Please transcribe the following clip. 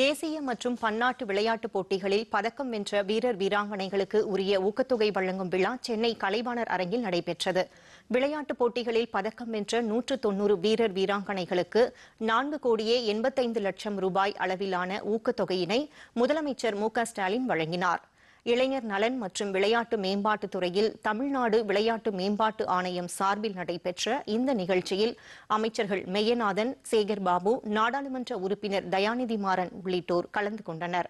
தேசிய மற்றும் பன்னாட்டு விளையாட்டுப் போட்டிகளில் பதக்கம் வென்ற வீரர் வீராங்கனைகளுக்கு உரிய ஊக்கத்தொகை வழங்கும் விழா சென்னை கலைவாணர் அரங்கில் நடைபெற்றது விளையாட்டுப் போட்டிகளில் பதக்கம் வென்ற நூற்று தொன்னூறு வீரர் வீராங்கனைகளுக்கு நான்கு கோடியே எண்பத்தைந்து லட்சம் ரூபாய் அளவிலான ஊக்கத்தொகையினை முதலமைச்சர் மு ஸ்டாலின் வழங்கினாா் இளைஞர் நலன் மற்றும் விளையாட்டு மேம்பாட்டுத் துறையில் தமிழ்நாடு விளையாட்டு மேம்பாட்டு ஆணையம் சார்பில் நடைபெற்ற இந்த நிகழ்ச்சியில் அமைச்சர்கள் மெய்யநாதன் சேகர் பாபு நாடாளுமன்ற உறுப்பினர் தயாநிதி மாறன் உள்ளிட்டோர் கலந்து கொண்டனா்